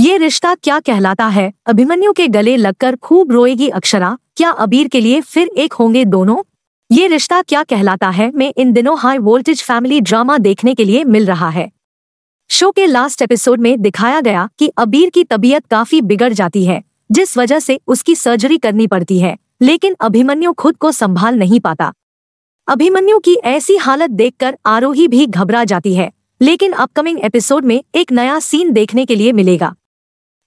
ये रिश्ता क्या कहलाता है अभिमन्यु के गले लगकर खूब रोएगी अक्षरा क्या अबीर के लिए फिर एक होंगे दोनों ये रिश्ता क्या कहलाता है में इन दिनों हाई वोल्टेज फैमिली ड्रामा देखने के लिए मिल रहा है शो के लास्ट एपिसोड में दिखाया गया कि अबीर की तबीयत काफी बिगड़ जाती है जिस वजह से उसकी सर्जरी करनी पड़ती है लेकिन अभिमन्यु खुद को संभाल नहीं पाता अभिमन्यु की ऐसी हालत देखकर आरोही भी घबरा जाती है लेकिन अपकमिंग एपिसोड में एक नया सीन देखने के लिए मिलेगा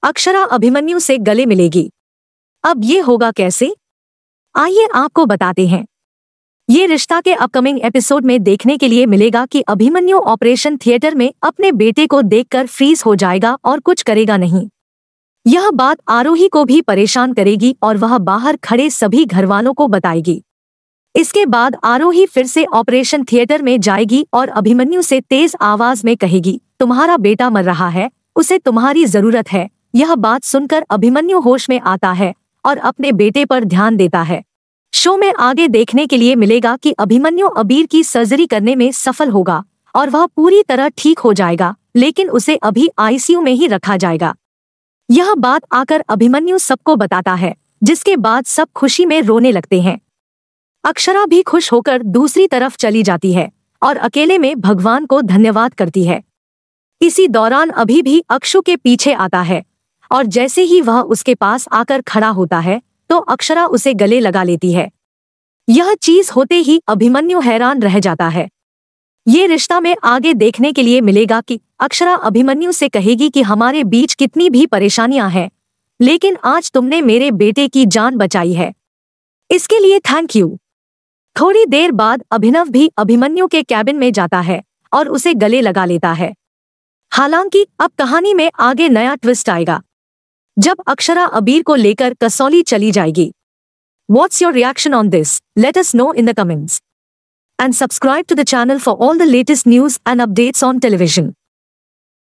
अक्षरा अभिमन्यु से गले मिलेगी अब ये होगा कैसे आइए आपको बताते हैं ये रिश्ता के अपकमिंग एपिसोड में देखने के लिए मिलेगा कि अभिमन्यु ऑपरेशन थिएटर में अपने बेटे को देखकर फ्रीज हो जाएगा और कुछ करेगा नहीं यह बात आरोही को भी परेशान करेगी और वह बाहर खड़े सभी घरवालों को बताएगी इसके बाद आरोही फिर से ऑपरेशन थिएटर में जाएगी और अभिमन्यु से तेज आवाज में कहेगी तुम्हारा बेटा मर रहा है उसे तुम्हारी जरूरत है यह बात सुनकर अभिमन्यु होश में आता है और अपने बेटे पर ध्यान देता है शो में आगे देखने के लिए मिलेगा कि अभिमन्यु अबीर की सर्जरी करने में सफल होगा और वह पूरी तरह ठीक हो जाएगा लेकिन उसे अभी आईसीयू में ही रखा जाएगा यह बात आकर अभिमन्यु सबको बताता है जिसके बाद सब खुशी में रोने लगते हैं अक्षरा भी खुश होकर दूसरी तरफ चली जाती है और अकेले में भगवान को धन्यवाद करती है इसी दौरान अभी भी अक्षु के पीछे आता है और जैसे ही वह उसके पास आकर खड़ा होता है तो अक्षरा उसे गले लगा लेती है यह चीज होते ही अभिमन्यु हैरान रह जाता है ये रिश्ता में आगे देखने के लिए मिलेगा कि अक्षरा अभिमन्यु से कहेगी कि हमारे बीच कितनी भी परेशानियां हैं लेकिन आज तुमने मेरे बेटे की जान बचाई है इसके लिए थैंक यू थोड़ी देर बाद अभिनव भी अभिमन्यु के कैबिन में जाता है और उसे गले लगा लेता है हालांकि अब कहानी में आगे नया ट्विस्ट आएगा जब अक्षरा अबीर को लेकर कसौली चली जाएगी what's your reaction on this let's know in the comments and subscribe to the channel for all the latest news and updates on television